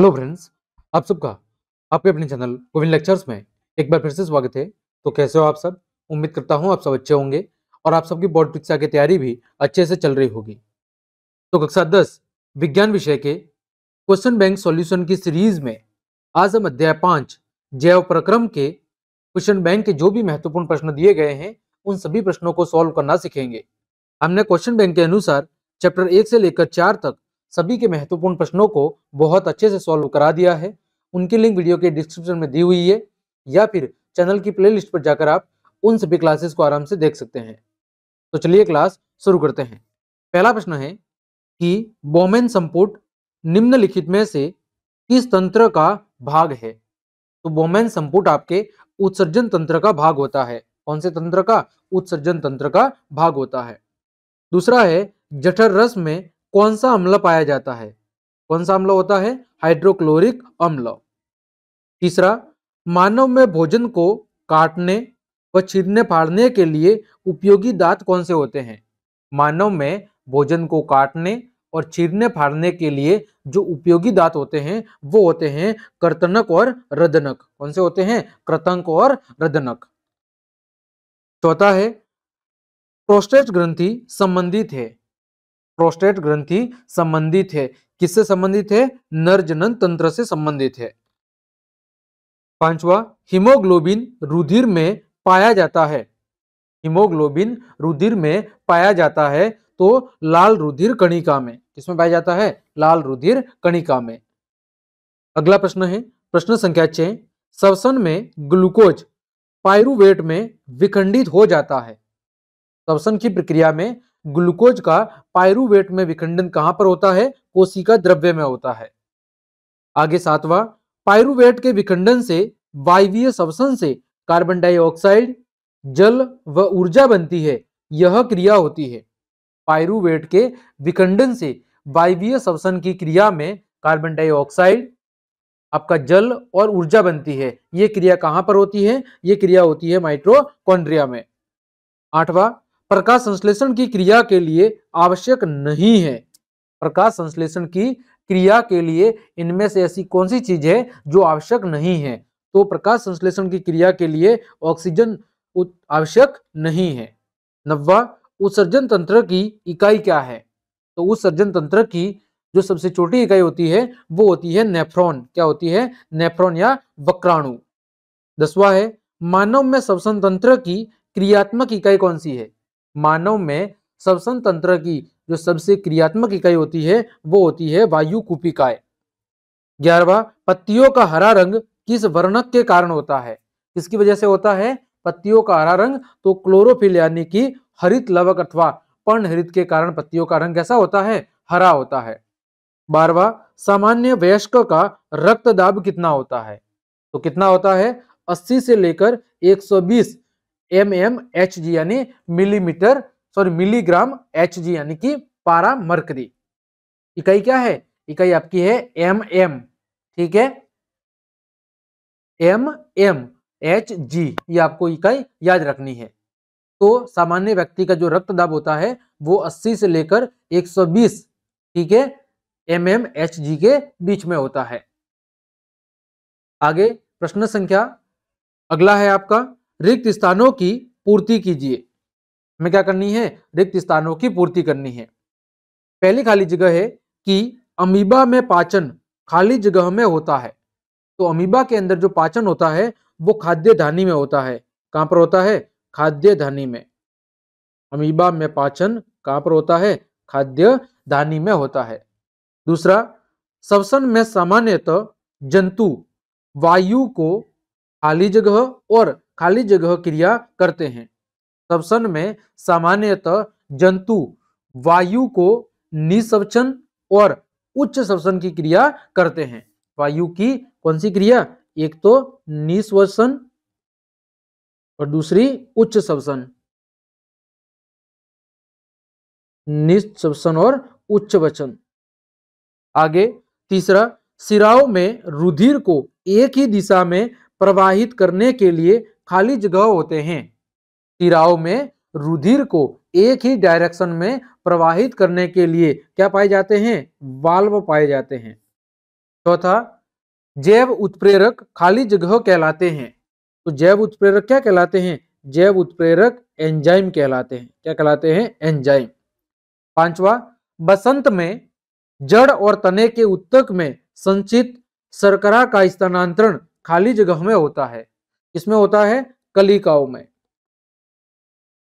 hello friends आप सबका आपके अपने चैनल गोविंद लेक्चर्स में एक बार फिर से स्वागत है तो कैसे हो आप सब उम्मीद करता हूँ आप सब अच्छे होंगे और आप सबकी बोर्ड परीक्षा की तैयारी भी अच्छे से चल रही होगी तो कक्षा दस विज्ञान विषय के क्वेश्चन बैंक सॉल्यूशन की सीरीज में आज हम अध्याय पाँच जैव प्रक्रम के क्वेश्चन बैंक के जो भी महत्वपूर्ण प्रश्न दिए गए हैं उन सभी प्रश्नों को सॉल्व करना सीखेंगे हमने क्वेश्चन बैंक के अनुसार चैप्टर एक से लेकर चार तक सभी के महत्वपूर्ण प्रश्नों को बहुत अच्छे से सॉल्व करा दिया है उनकी लिंक वीडियो के डिस्क्रिप्शन में दी हुई है या फिर चैनल की प्ले पर जाकर आप उन सभी क्लासेस को आराम से देख सकते हैं तो चलिए क्लास शुरू करते हैं पहला प्रश्न है कि बोमेन संपुट निम्नलिखित में से किस तंत्र का भाग है तो बोमेन संपुट आपके उत्सर्जन तंत्र का भाग होता है कौन से तंत्र का उत्सर्जन तंत्र का भाग होता है दूसरा है जठर रस में कौन सा अम्ल पाया जाता है कौन सा अम्ल होता है हाइड्रोक्लोरिक अम्ल तीसरा मानव में भोजन को काटने व छीनने फाड़ने के लिए उपयोगी दांत कौन से होते हैं मानव में भोजन को काटने और छीरने फाड़ने के लिए जो उपयोगी दांत होते हैं वो होते हैं कर्तनक और रदनक कौन से होते हैं कृतंक और रदनक चौथा है प्रोस्टेट ग्रंथि संबंधित है प्रोस्टेट ग्रंथि संबंधित है किससे संबंधित है नर जनन तंत्र से संबंधित है पांचवा हीमोग्लोबिन रुधिर में पाया जाता है हीमोग्लोबिन रुधिर में पाया जाता है तो लाल रुधिर कणिका में किसमें पाया जाता है लाल रुधिर कणिका में अगला प्रश्न है प्रश्न संख्या छह सवसन में ग्लूकोज पायरुवेट में विखंडित हो जाता है सवसन की प्रक्रिया में ग्लूकोज का पायरुवेट में विखंडन कहां पर होता है कोशिका द्रव्य में होता है आगे सातवां पायरुवेट के विखंडन से वायवीय श्वसन से कार्बन डाइऑक्साइड जल व ऊर्जा बनती है यह क्रिया होती है पायरुवेट के विखंडन से वायवीय शवसन की क्रिया में कार्बन डाइऑक्साइड आपका जल और ऊर्जा बनती है यह क्रिया कहां पर होती है यह क्रिया होती है माइट्रोकॉन्ड्रिया में आठवां प्रकाश संश्लेषण की क्रिया के लिए आवश्यक नहीं है प्रकाश संश्लेषण की क्रिया के लिए इनमें से ऐसी कौन सी चीज है जो आवश्यक नहीं है तो प्रकाश संश्लेषण की क्रिया के लिए ऑक्सीजन आवश्यक नहीं है नवा उत्सर्जन तंत्र की इकाई क्या है तो उत्सर्जन तंत्र की जो सबसे छोटी इकाई होती है वो होती है नेफ्रॉन क्या होती है नेफ्रॉन या वक्राणु दसवा है मानव में श्वसन तंत्र की क्रियात्मक इकाई कौन सी है मानव में श्वसन तंत्र की जो सबसे क्रियात्मक इकाई होती है वो होती है वायु कुपिकाय ग्यारहवा पत्तियों का हरा रंग किस वर्णक के कारण होता है किसकी वजह से होता है पत्तियों का हरा रंग तो क्लोरोफिल यानी कि हरित लवक अथवा पर्ण हरित के कारण पत्तियों का रंग कैसा होता है हरा होता है बारवा सामान्य वयस्क का रक्त दाब कितना होता है तो कितना होता है 80 से लेकर 120 एम एम एच जी यानी millimetre sorry milligram H G यानी कि पारा मरकरी इकाई क्या है इकाई आपकी है एम एम ठीक है एम एम एच जी ये आपको इकाई याद रखनी है तो सामान्य व्यक्ति का जो रक्त दाब होता है वो 80 से लेकर 120 ठीक है एम एम एच जी के बीच में होता है आगे प्रश्न संख्या अगला है आपका रिक्त स्थानों की पूर्ति कीजिए हमें क्या करनी है रिक्त स्थानों की पूर्ति करनी है पहली खाली जगह है कि अमीबा में पाचन खाली जगह में होता है तो अमीबा के अंदर जो पाचन होता है वो खाद्य धानी में होता है कहाँ पर होता है खाद्य धानी में अमीबा में पाचन कहाँ पर होता है खाद्य धानी में होता है दूसरा सबसन में सामान्यतः जंतु वायु को खाली जगह और खाली जगह क्रिया करते हैं सबसन में सामान्यतः जंतु वायु को निसवचन और उच्च सबसन की क्रिया करते हैं वायु की कौन सी क्रिया एक तो निस्वसन और दूसरी उच्च सबसन निस्वसन और उच्च वचन आगे तीसरा सिराओं में रुधिर को एक ही दिशा में प्रवाहित करने के लिए खाली जगह होते हैं तिराव में रुधिर को एक ही डायरेक्शन में प्रवाहित करने के लिए क्या पाए जाते हैं वाल्व पाए जाते हैं चौथा तो जैव उत्प्रेरक खाली जगह कहलाते हैं तो जैव उत्प्रेरक क्या कहलाते हैं जैव उत्प्रेरक एंजाइम कहलाते हैं क्या कहलाते हैं एंजाइम पांचवा बसंत में जड़ और तने के उत्तक में संचित शर्करा का स्थानांतरण खाली जगह में होता है किसमें होता है कलिकाओं में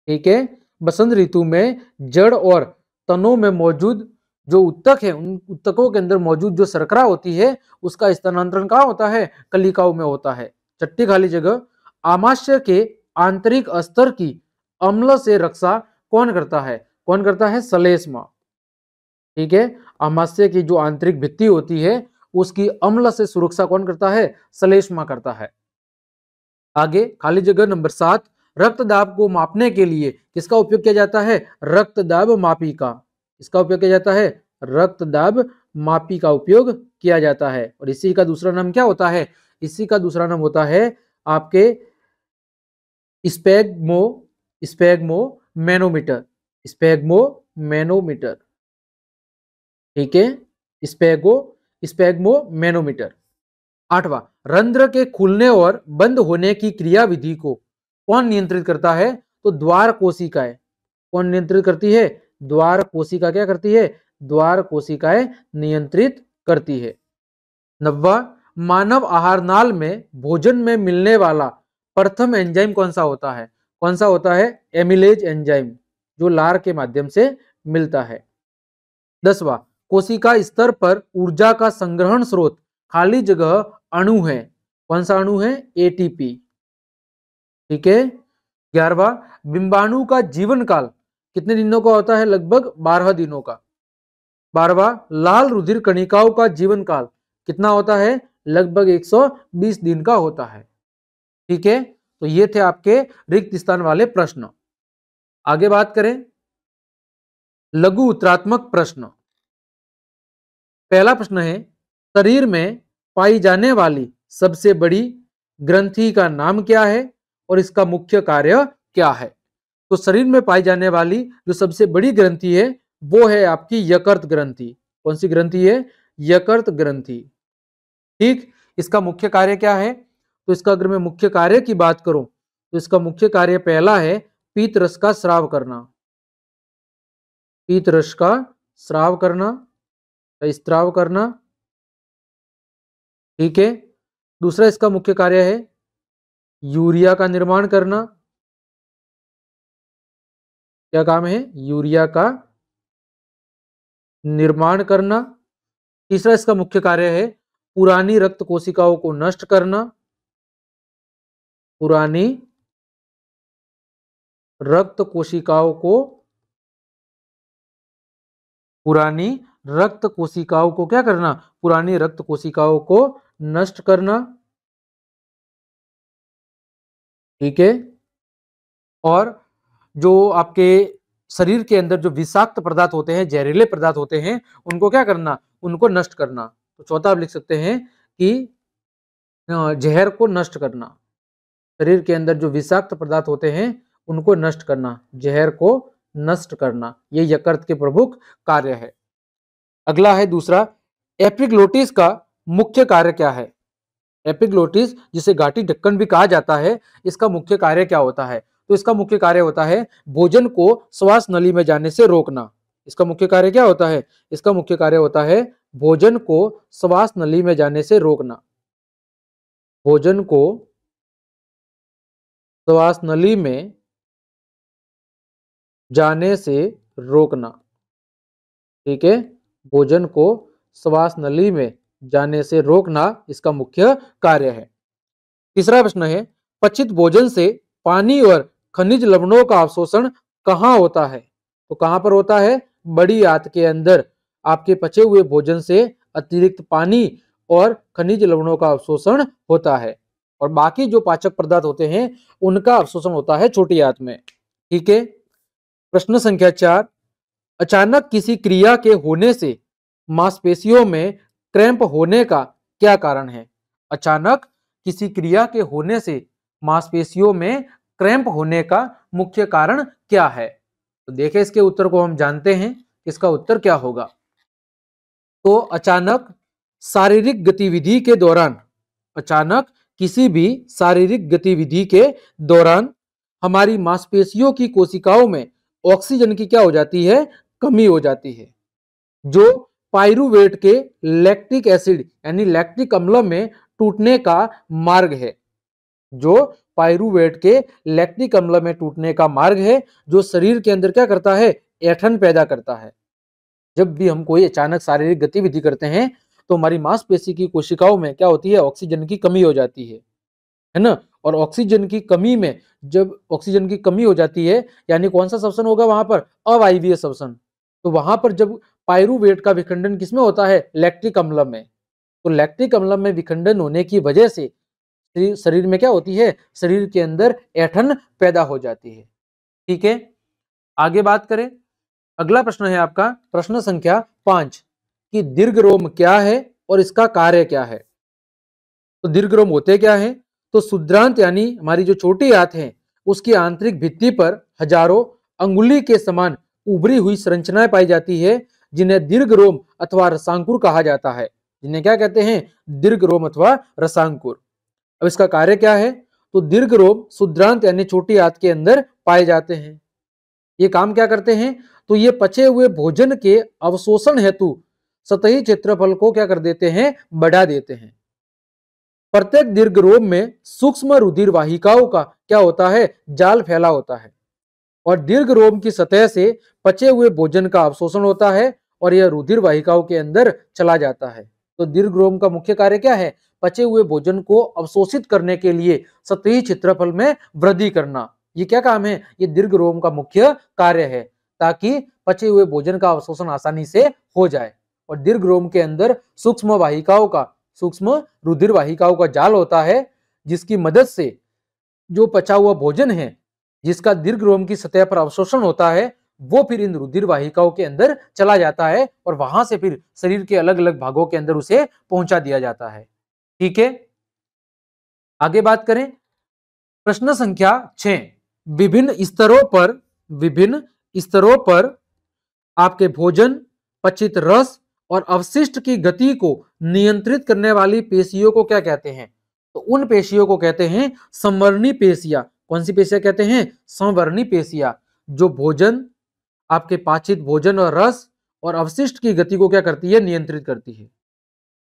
ठीक है बसंत ऋतु में जड़ और तनों में मौजूद जो उत्तक है उन उत्तकों के अंदर मौजूद जो सरकरा होती है उसका स्थानांतरण कहाँ होता है कलिकाओं में होता है चट्टी खाली जगह आमाशय के आंतरिक स्तर की अम्ल से रक्षा कौन करता है कौन करता है सलेसमा ठीक है आमाशय की जो आंतरिक भित्ति होती है उसकी अम्ल से सुरक्षा कौन करता है सलेस्मा करता है आगे खाली जगह नंबर सात रक्त दाब को मापने के लिए किसका उपयोग किया जाता है रक्त दाब मापी का इसका उपयोग किया जाता है रक्त दाब मापी का उपयोग किया जाता है और इसी का दूसरा नाम क्या होता है इसी का दूसरा नाम होता है आपके स्पेगमो स्पेगमो मैनोमीटर स्पेगमो मैनोमीटर ठीक है स्पेगो स्पेगमो मैनोमीटर आठवा रंध्र के खुलने और बंद होने की क्रियाविधि को कौन नियंत्रित करता है तो द्वार कोशिकाएं कौन नियंत्रित करती है द्वार कोशिका क्या करती है द्वार कोशिकाएं नियंत्रित करती है नब्बा मानव आहार नाल में भोजन में मिलने वाला प्रथम एंजाइम कौन सा होता है कौन सा होता है एमिलेज एंजाइम जो लार के माध्यम से मिलता है दसवा कोशिका स्तर पर ऊर्जा का संग्रहण स्रोत खाली जगह अणु है कौन सा अणु है एटीपी ठीक है ग्यारहवा बिंबाणु का जीवन काल कितने दिनों का होता है लगभग बारह दिनों का बारहवा लाल रुधिर कणिकाओं का जीवन काल कितना होता है लगभग 120 दिन का होता है ठीक है तो ये थे आपके रिक्त स्थान वाले प्रश्न आगे बात करें लघु उत्तरात्मक प्रश्न पहला प्रश्न है शरीर में पाई जाने वाली सबसे बड़ी ग्रंथि का नाम क्या है और इसका मुख्य कार्य क्या है तो शरीर में पाई जाने वाली जो सबसे बड़ी ग्रंथि है वो है आपकी यकृत ग्रंथि कौन सी ग्रंथि है यकृत ग्रंथि ठीक इसका मुख्य कार्य क्या है तो इसका अगर मैं मुख्य कार्य की बात करूं तो इसका मुख्य कार्य पहला है पीत रस का श्राव करना पीत रस का श्राव करना स्त्राव करना ठीक है दूसरा इसका मुख्य कार्य है यूरिया का निर्माण करना क्या काम है यूरिया का निर्माण करना तीसरा इसका मुख्य कार्य है पुरानी रक्त कोशिकाओं को नष्ट करना पुरानी रक्त कोशिकाओं को पुरानी रक्त कोशिकाओं को क्या करना पुरानी रक्त कोशिकाओं को नष्ट करना ठीक है और जो आपके शरीर के अंदर जो विषाक्त पदार्थ होते हैं जहरीले पदार्थ होते हैं उनको क्या करना उनको नष्ट करना तो चौथा आप लिख सकते हैं कि जहर को नष्ट करना शरीर के अंदर जो विषाक्त पदार्थ होते हैं उनको नष्ट करना जहर को नष्ट करना ये यकृत के प्रमुख कार्य है अगला है दूसरा एप्रिकलोटिस का मुख्य कार्य क्या है एपिग्लोटिस जिसे घाटी ढक्कन भी कहा जाता है इसका मुख्य कार्य क्या होता है तो इसका मुख्य कार्य होता है भोजन को श्वास नली में जाने से रोकना इसका मुख्य कार्य क्या होता है इसका मुख्य कार्य होता है भोजन को श्वास नली में जाने से रोकना भोजन को श्वास नली में जाने से रोकना ठीक है भोजन को श्वास नली में जाने से रोकना इसका मुख्य कार्य है तीसरा प्रश्न है पचित भोजन से पानी और खनिज लवणों का अवशोषण कहाँ होता है तो कहां पर होता है बड़ी आत के अंदर आपके पचे हुए भोजन से अतिरिक्त पानी और खनिज लवणों का अवशोषण होता है और बाकी जो पाचक पदार्थ होते हैं उनका अवशोषण होता है छोटी आत में ठीक है प्रश्न संख्या चार अचानक किसी क्रिया के होने से मांसपेशियों में क्रैम्प होने का क्या कारण है अचानक किसी क्रिया के होने से मांसपेशियों में क्रैम्प होने का मुख्य कारण क्या है तो देखें इसके उत्तर को हम जानते हैं इसका उत्तर क्या होगा तो अचानक शारीरिक गतिविधि के दौरान अचानक किसी भी शारीरिक गतिविधि के दौरान हमारी मांसपेशियों की कोशिकाओं में ऑक्सीजन की क्या हो जाती है कमी हो जाती है जो पायरुवेट के लैक्टिक एसिड यानी लैक्टिक अम्ल में टूटने का मार्ग है जो पायरुवेट के लैक्टिक अम्ल में टूटने का मार्ग है जो शरीर के अंदर क्या करता है ऐठन पैदा करता है जब भी हम कोई अचानक शारीरिक गतिविधि करते हैं तो हमारी मांसपेशी की कोशिकाओं में क्या होती है ऑक्सीजन की कमी हो जाती है है ना और ऑक्सीजन की कमी में जब ऑक्सीजन की कमी हो जाती है यानी कौन सा सबसन होगा वहां पर अवायवीय सबसन तो वहां पर जब पायरुवेट का विखंडन किसमें होता है लैक्ट्रिक अम्ल में तो लैक्ट्रिक अम्ल में विखंडन होने की वजह से शरीर में क्या होती है शरीर के अंदर ऐठन पैदा हो जाती है ठीक है आगे बात करें अगला प्रश्न है आपका प्रश्न संख्या पांच कि दीर्घ रोम क्या है और इसका कार्य क्या है तो दीर्घ रोम होते क्या है तो शुद्रांत यानी हमारी जो छोटी आंत है उसकी आंतरिक भित्ति पर हजारों अंगुली के समान उभरी हुई संरचनाएं पाई जाती है जिन्हें दीर्घ रोम अथवा रसांकुर कहा जाता है जिन्हें क्या कहते हैं दीर्घ रोम अथवा रसांकुर अब इसका कार्य क्या है तो दीर्घ रोम शुद्रांत यानी छोटी आंत के अंदर पाए जाते हैं ये काम क्या करते हैं तो ये पचे हुए भोजन के अवशोषण हेतु सतही क्षेत्रफल को क्या कर देते हैं बढ़ा देते हैं प्रत्येक दीर्घ रोम में सूक्ष्म रुधिर वाहिकाओं का क्या होता है जाल फैला होता है और दीर्घ रोम की सतह से पचे हुए भोजन का अवशोषण होता है और यह रुधिर वाहिकाओं के अंदर चला जाता है तो दीर्घ रोम का मुख्य कार्य क्या है पचे हुए भोजन को अवशोषित करने के लिए सतही क्षेत्रफल में वृद्धि करना ये क्या काम है ये दीर्घ रोम का मुख्य कार्य है ताकि पचे हुए भोजन का अवशोषण आसानी से हो जाए और दीर्घ रोम के अंदर सूक्ष्म वाहिकाओं का सूक्ष्म रुधिर वाहिकाओं का जाल होता है जिसकी मदद से जो पचा हुआ भोजन है जिसका दीर्घ रोम की सतह पर अवशोषण होता है वो फिर इन रुधिर वाहिकाओं के अंदर चला जाता है और वहां से फिर शरीर के अलग अलग भागों के अंदर उसे पहुंचा दिया जाता है ठीक है आगे बात करें प्रश्न संख्या छ विभिन्न स्तरों पर विभिन्न स्तरों पर आपके भोजन पचित रस और अवशिष्ट की गति को नियंत्रित करने वाली पेशियों को क्या कहते हैं तो उन पेशियों को कहते हैं संवरणी पेशिया कौन सी पेशिया कहते हैं संवर्णी पेशिया जो भोजन आपके पाचित भोजन और रस और अवशिष्ट की गति को क्या करती है नियंत्रित करती है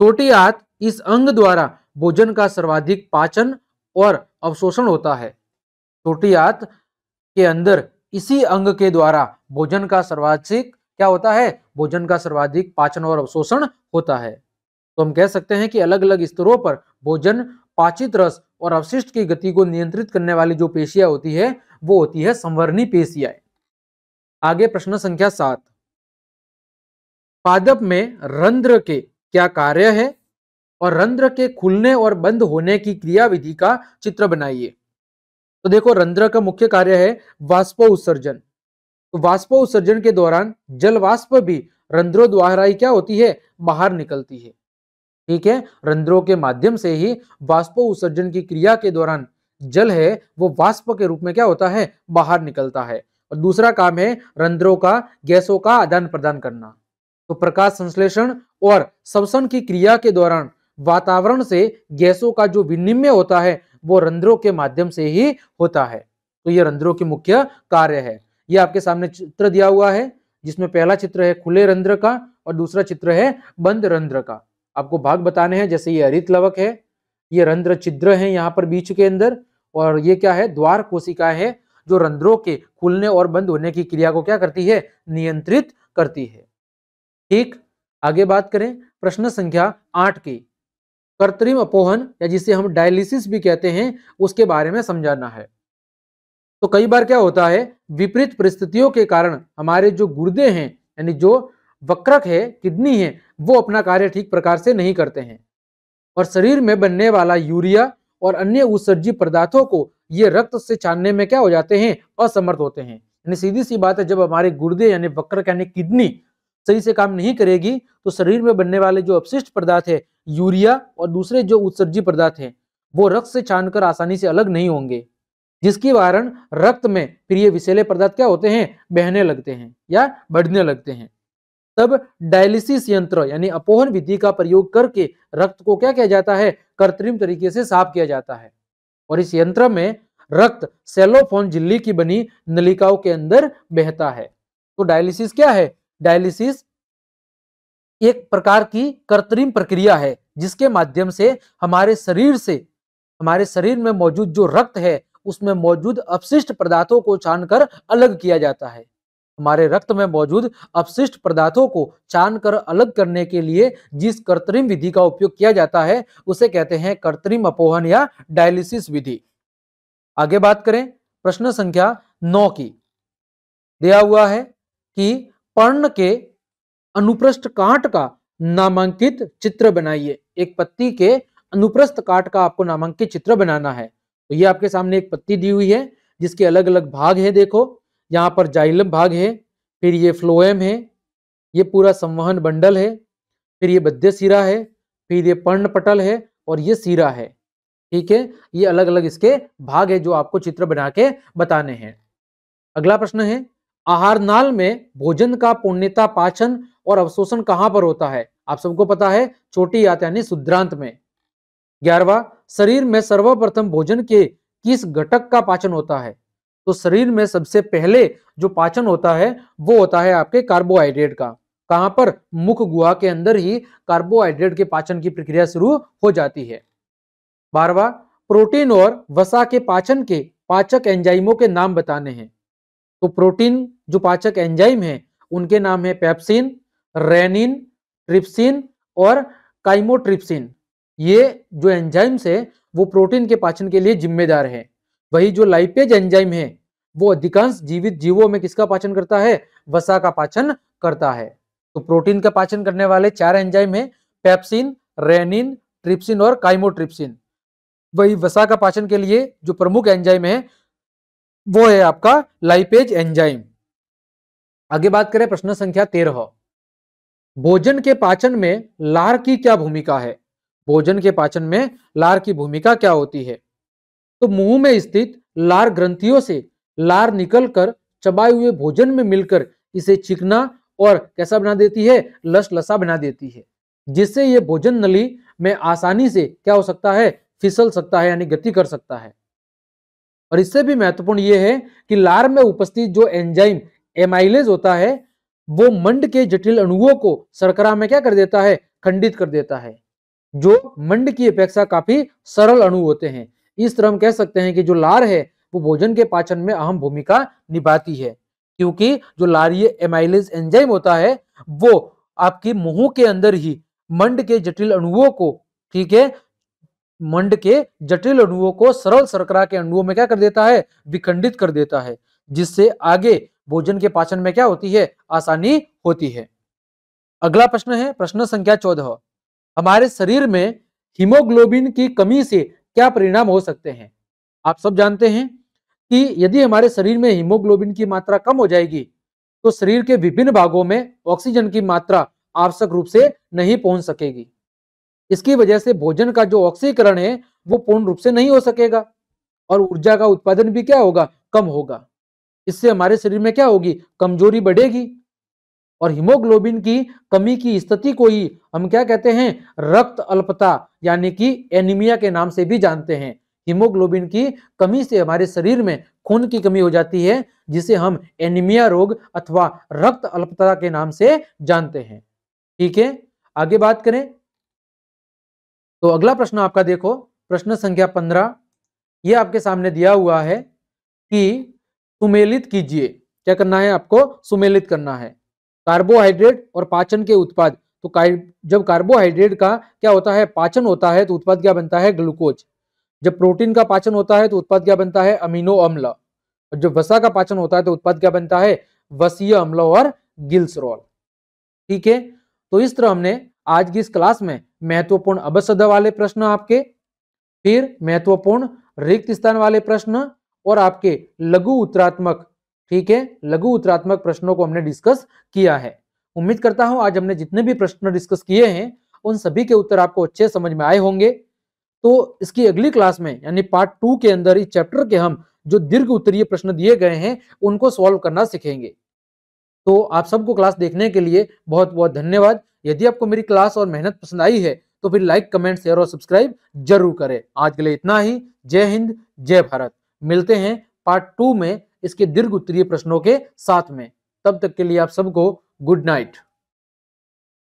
छोटी आत इस अंग द्वारा भोजन का सर्वाधिक पाचन और अवशोषण होता है छोटी आत के अंदर इसी अंग के द्वारा भोजन का सर्वाधिक क्या होता है भोजन का सर्वाधिक पाचन और अवशोषण होता है तो हम कह सकते हैं कि अलग अलग स्तरों पर भोजन पाचित रस और अवशिष्ट की गति को नियंत्रित करने वाली जो पेशियां होती है वो होती है संवर्णी पेशियां आगे प्रश्न संख्या सात पादप में रंध्र के क्या कार्य है और रंध्र के खुलने और बंद होने की क्रियाविधि का चित्र बनाइए तो देखो रंध्र का मुख्य कार्य है वाष्प उत्सर्जन तो वाष्प उत्सर्जन के दौरान जलवाष्प भी रंध्रों द्वारा ही क्या होती है बाहर निकलती है ठीक है रंध्रों के माध्यम से ही वाष्पो उत्सर्जन की क्रिया के दौरान जल है वो वाष्प के रूप में क्या होता है बाहर निकलता है और दूसरा काम है रंध्रों का गैसों का आदान प्रदान करना तो प्रकाश संश्लेषण और सबसन की क्रिया के दौरान वातावरण से गैसों का जो विनिमय होता है वो रंध्रों के माध्यम से ही होता है तो ये रंध्रों की मुख्य कार्य है ये आपके सामने चित्र दिया हुआ है जिसमें पहला चित्र है खुले रंध्र का और दूसरा चित्र है बंद रंध्र का आपको भाग बताने हैं जैसे ये अरित लवक है ये रंध्र छिद्र है यहाँ पर बीच के अंदर और ये क्या है द्वार कोशिका है जो रंध्रों के खुलने और बंद होने की क्रिया को क्या करती है नियंत्रित करती है ठीक आगे बात करें प्रश्न संख्या आठ की कृत्रिम अपोहन या जिसे हम डायलिसिस भी कहते हैं उसके बारे में समझाना है तो कई बार क्या होता है विपरीत परिस्थितियों के कारण हमारे जो गुर्दे हैं यानी जो वक्रक है किडनी है वो अपना कार्य ठीक प्रकार से नहीं करते हैं और शरीर में बनने वाला यूरिया और अन्य उत्सर्जी पदार्थों को ये रक्त से छानने में क्या हो जाते हैं असमर्थ होते हैं यानी सीधी सी बात है जब हमारे गुर्दे यानी वक्र यानी किडनी सही से काम नहीं करेगी तो शरीर में बनने वाले जो अपशिष्ट पदार्थ है यूरिया और दूसरे जो उत्सर्जी पदार्थ है वो रक्त से छान कर आसानी से अलग नहीं होंगे जिसके कारण रक्त में फिर ये विषैले पदार्थ क्या होते हैं बहने लगते हैं या बढ़ने लगते हैं तब डायलिसिस यंत्र यानी अपोहन विधि का प्रयोग करके रक्त को क्या किया जाता है कृत्रिम तरीके से साफ किया जाता है और इस यंत्र में रक्त सेलोफोन झिल्ली की बनी नलिकाओं के अंदर बहता है तो डायलिसिस क्या है डायलिसिस एक प्रकार की कृत्रिम प्रक्रिया है जिसके माध्यम से हमारे शरीर से हमारे शरीर में मौजूद जो रक्त है उसमें मौजूद अपशिष्ट पदार्थों को छानकर अलग किया जाता है हमारे रक्त में मौजूद अपशिष्ट पदार्थों को छान कर अलग करने के लिए जिस कृत्रिम विधि का उपयोग किया जाता है उसे कहते हैं कृत्रिम अपोहन या डायलिसिस विधि आगे बात करें प्रश्न संख्या नौ की दिया हुआ है कि पर्ण के अनुप्रस्थ काट का नामांकित चित्र बनाइए एक पत्ती के अनुप्रस्थ काट का आपको नामांकित चित्र बनाना है तो ये आपके सामने एक पत्ती दी हुई है जिसके अलग अलग भाग है देखो यहाँ पर जाइलम भाग है फिर ये फ्लोएम है ये पूरा संवहन बंडल है फिर ये बद्य सिरा है फिर ये पर्ण पटल है और ये सिरा है ठीक है ये अलग अलग इसके भाग है जो आपको चित्र बना के बताने हैं अगला प्रश्न है आहार नाल में भोजन का पुण्यता पाचन और अवशोषण कहाँ पर होता है आप सबको पता है छोटी यात यानी शुद्रांत में ग्यारहवा शरीर में सर्वप्रथम भोजन के किस घटक का पाचन होता है तो शरीर में सबसे पहले जो पाचन होता है वो होता है आपके कार्बोहाइड्रेट का कहां पर मुख गुहा के अंदर ही कार्बोहाइड्रेट के पाचन की प्रक्रिया शुरू हो जाती है बारवा प्रोटीन और वसा के पाचन के पाचक एंजाइमों के नाम बताने हैं तो प्रोटीन जो पाचक एंजाइम है उनके नाम है पेप्सिन रेनिन ट्रिप्सिन और काइमोट्रिप्सिन ये जो एंजाइम्स है वो प्रोटीन के पाचन के लिए जिम्मेदार है वही जो लाइपेज एंजाइम है वो अधिकांश जीवित जीवों में किसका पाचन करता है वसा का पाचन करता है तो प्रोटीन का पाचन करने वाले चार एंजाइम है पेप्सिन रेनिन ट्रिप्सिन और काइमोट्रिप्सिन वही वसा का पाचन के लिए जो प्रमुख एंजाइम है वो है आपका लाइपेज एंजाइम आगे बात करें प्रश्न संख्या तेरह भोजन के पाचन में लार की क्या भूमिका है भोजन के पाचन में लार की भूमिका क्या होती है तो मुंह में स्थित लार ग्रंथियों से लार निकलकर चबाए हुए भोजन में मिलकर इसे चिकना और कैसा बना देती है लस लसा बना देती है जिससे ये भोजन नली में आसानी से क्या हो सकता है फिसल सकता है यानी गति कर सकता है और इससे भी महत्वपूर्ण ये है कि लार में उपस्थित जो एंजाइम एमाइलेज होता है वो मंड के जटिल अणुओं को सरकरा में क्या कर देता है खंडित कर देता है जो मंड की अपेक्षा काफी सरल अणु होते हैं इस तरह हम कह सकते हैं कि जो लार है वो भोजन के पाचन में अहम भूमिका निभाती है क्योंकि जो लारिय एमाइलेज एंजाइम होता है वो आपकी मुंह के अंदर ही मंड के जटिल अणुओं को ठीक है मंड के जटिल अणुओं को सरल सरकरा के अणुओं में क्या कर देता है विखंडित कर देता है जिससे आगे भोजन के पाचन में क्या होती है आसानी होती है अगला प्रश्न है प्रश्न संख्या चौदह हमारे शरीर में हीमोग्लोबिन की कमी से क्या परिणाम हो सकते हैं आप सब जानते हैं कि यदि हमारे शरीर में हीमोग्लोबिन की मात्रा कम हो जाएगी तो शरीर के विभिन्न भागों में ऑक्सीजन की मात्रा आवश्यक रूप से नहीं पहुंच सकेगी इसकी वजह से भोजन का जो ऑक्सीकरण है वो पूर्ण रूप से नहीं हो सकेगा और ऊर्जा का उत्पादन भी क्या होगा कम होगा इससे हमारे शरीर में क्या होगी कमजोरी बढ़ेगी और हीमोग्लोबिन की कमी की स्थिति को ही हम क्या कहते हैं रक्त अल्पता यानी कि एनीमिया के नाम से भी जानते हैं हीमोग्लोबिन की कमी से हमारे शरीर में खून की कमी हो जाती है जिसे हम एनीमिया रोग अथवा रक्त अल्पता के नाम से जानते हैं ठीक है आगे बात करें तो अगला प्रश्न आपका देखो प्रश्न संख्या पंद्रह ये आपके सामने दिया हुआ है कि सुमेलित कीजिए क्या करना है आपको सुमेलित करना है कार्बोहाइड्रेट और पाचन के उत्पाद तो जब कार्बोहाइड्रेट का क्या होता है पाचन होता है तो उत्पाद क्या बनता है ग्लूकोज जब प्रोटीन का पाचन होता है तो उत्पाद क्या बनता है अमीनो अम्ल और जब वसा का पाचन होता है तो उत्पाद क्या बनता है वसीय अम्ल और गिल्सरॉल ठीक है तो इस तरह हमने आज की इस क्लास में महत्वपूर्ण अबसद वाले प्रश्न आपके फिर महत्वपूर्ण रिक्त स्थान वाले प्रश्न और आपके लघु उत्तरात्मक ठीक है लघु उत्तरात्मक प्रश्नों को हमने डिस्कस किया है उम्मीद करता हूं आज हमने जितने भी प्रश्न डिस्कस किए हैं उन सभी के उत्तर आपको अच्छे समझ में आए होंगे तो इसकी अगली क्लास में यानी पार्ट टू के अंदर इस चैप्टर के हम जो दीर्घ उत्तरीय प्रश्न दिए गए हैं उनको सॉल्व करना सीखेंगे तो आप सबको क्लास देखने के लिए बहुत बहुत धन्यवाद यदि आपको मेरी क्लास और मेहनत पसंद आई है तो फिर लाइक कमेंट शेयर और सब्सक्राइब जरूर करें आज के लिए इतना ही जय हिंद जय भारत मिलते हैं पार्ट टू में इसके दीर्घ उत्तरीय प्रश्नों के साथ में तब तक के लिए आप सबको गुड नाइट